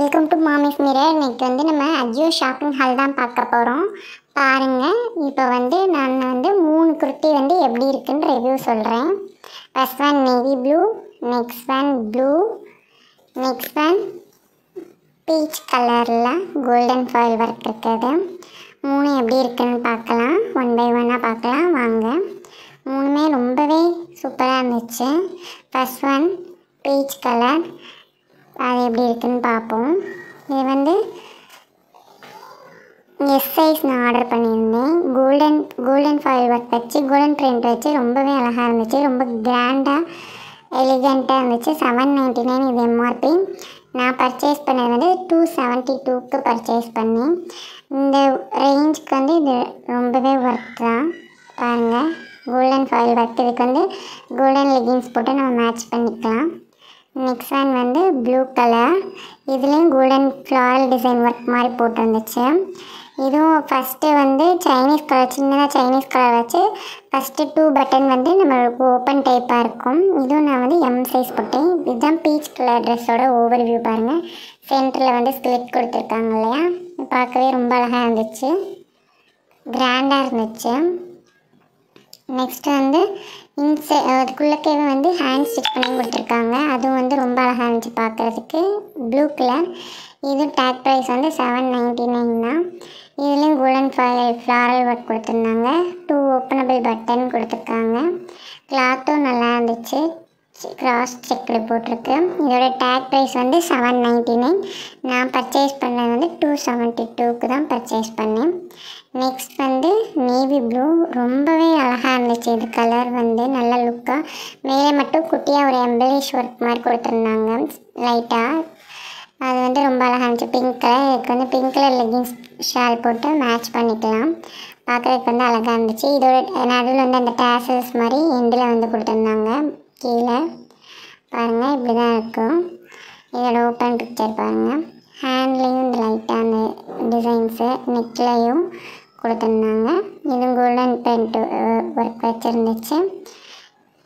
welcome to மாமிஸ் mirror இன்றைக்கி வந்து நம்ம அஜியோ ஷாப்பிங் ஹால் தான் பார்க்க போகிறோம் பாருங்கள் இப்போ வந்து நான் வந்து மூணு குர்த்தி வந்து எப்படி இருக்குன்னு ரிவ்யூ சொல்கிறேன் first one navy blue next one blue next one peach கலரில் கோல்டன் ஃபாயில் ஒர்க் இருக்குது மூணு எப்படி இருக்குன்னு பார்க்கலாம் ஒன் பை ஒன்னாக பார்க்கலாம் வாங்க மூணுமே ரொம்பவே சூப்பராக இருந்துச்சு ஃபஸ்ட் ஒன் பீச் கலர் அது எப்படி இருக்குதுன்னு பார்ப்போம் இது வந்து எஸ் சைஸ் நான் ஆர்டர் பண்ணியிருந்தேன் கோல்டன் கோல்டன் ஃபாயில் ஒர்க் வச்சு கோல்டன் பிரிண்ட் வச்சு ரொம்பவே அழகாக இருந்துச்சு ரொம்ப கிராண்டாக எலிகண்ட்டாக இருந்துச்சு செவன் நைன்ட்டி நைன் இது எம்ஆர்பி நான் பர்ச்சேஸ் பண்ணது வந்து டூ செவன்ட்டி டூக்கு பர்ச்சேஸ் பண்ணேன் இந்த ரேஞ்சுக்கு வந்து இது ரொம்பவே ஒர்க் தான் பாருங்கள் கோல்டன் ஃபாயில் ஒர்க் இதுக்கு வந்து கோல்டன் லெகின்ஸ் போட்டு நம்ம மேட்ச் பண்ணிக்கலாம் நெக்ஸ்ட் ஒன் வந்து ப்ளூ கலர் இதுலேயும் கோல்டன் ஃப்ளாரல் டிசைன் ஒர்க் மாதிரி போட்டுருந்துச்சு இதுவும் ஃபஸ்ட்டு வந்து சைனீஸ் கலர் சின்னதாக சைனீஸ் கலர் வச்சு ஃபஸ்ட்டு டூ பட்டன் வந்து நம்மளுக்கு ஓப்பன் டைப்பாக இருக்கும் இதுவும் நான் வந்து எம் சைஸ் போட்டேன் இதுதான் பீச் கலர் ட்ரெஸ்ஸோட ஓவர் வியூ பாருங்கள் சென்டரில் வந்து ஸ்லிட் கொடுத்துருக்காங்க இல்லையா பார்க்கவே ரொம்ப அழகாக இருந்துச்சு கிராண்டாக இருந்துச்சு நெக்ஸ்ட்டு வந்து இன்சை அதுக்குள்ளக்கே வந்து ஹேண்ட் ஸ்டிச் பண்ணி கொடுத்துருக்காங்க அதுவும் வந்து ரொம்ப அழகாக இருந்துச்சு பார்க்குறதுக்கு ப்ளூ கலர் இது டேக் ப்ரைஸ் வந்து செவன் நைன்ட்டி நைன் தான் இதுலேயும் கோல்டன் ஃபாயில் ஃப்ளாரல் ஒர்க் கொடுத்துருந்தாங்க டூ ஓப்பனபிள் பட்டன் கொடுத்துருக்காங்க கிளாத்தும் நல்லா இருந்துச்சு கிராஸ் செக்கில் போட்டிருக்கு இதோட டேக் ப்ரைஸ் வந்து செவன் நைன்ட்டி நைன் நான் பர்ச்சேஸ் பண்ணது வந்து டூ செவன்ட்டி டூக்கு தான் பர்ச்சேஸ் பண்ணேன் நெக்ஸ்ட் வந்து நேவி ப்ளூ ரொம்பவே அழகாக இருந்துச்சு இது கலர் வந்து நல்ல லுக்காக மேலே மட்டும் குட்டியாக ஒரு எம்பிலிஷ் ஒர்க் மாதிரி கொடுத்துருந்தாங்க லைட்டாக அது வந்து ரொம்ப அழகாக இருந்துச்சு பிங்க் கலர் இதுக்கு வந்து பிங்க் கலர் லெகின்ஸ் ஷால் போட்டு மேட்ச் பண்ணிக்கலாம் பார்க்குறதுக்கு வந்து அழகாக இருந்துச்சு இதோட நடுவில் வந்து அந்த டேசஸ் மாதிரி எண்டில் வந்து கொடுத்துருந்தாங்க கீழே பாருங்கள் இப்படி தான் இருக்கும் இதோட ஓப்பன் பிக்சர் பாருங்கள் ஹேண்ட்லேயும் இந்த லைட்டான டிசைன்ஸு நெக்லையும் கொடுத்துருந்தாங்க இதுவும் கோல்டன் பெயிண்ட் ஒர்க் வச்சுருந்துச்சு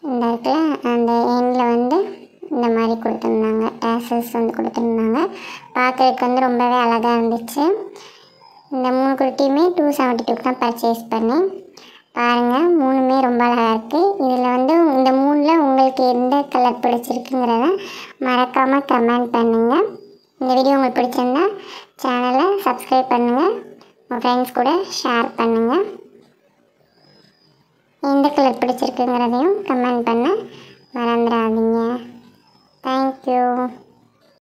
இந்த இடத்துல அந்த எண்டில் வந்து இந்த மாதிரி கொடுத்துருந்தாங்க டேசஸ் வந்து கொடுத்துருந்தாங்க பார்க்குறதுக்கு வந்து ரொம்பவே அழகாக இருந்துச்சு இந்த மூணு குர்த்தியுமே டூ செவன்ட்டி டூக்கு தான் பர்ச்சேஸ் பண்ணி பாருங்கள் மூணுமே ரொம்ப அழகாக இருக்குது இதில் வந்து இந்த மூணில் உங்களுக்கு எந்த கலர் பிடிச்சிருக்குங்கிறத மறக்காமல் கமெண்ட் பண்ணுங்கள் இந்த வீடியோ உங்களுக்கு பிடிச்சிருந்தா சேனலை சப்ஸ்கிரைப் பண்ணுங்கள் உங்கள் ஃப்ரெண்ட்ஸ் கூட ஷேர் பண்ணுங்கள் எந்த கலர் பிடிச்சிருக்குங்கிறதையும் கமெண்ட் பண்ண மறந்துடாதீங்க தேங்க்யூ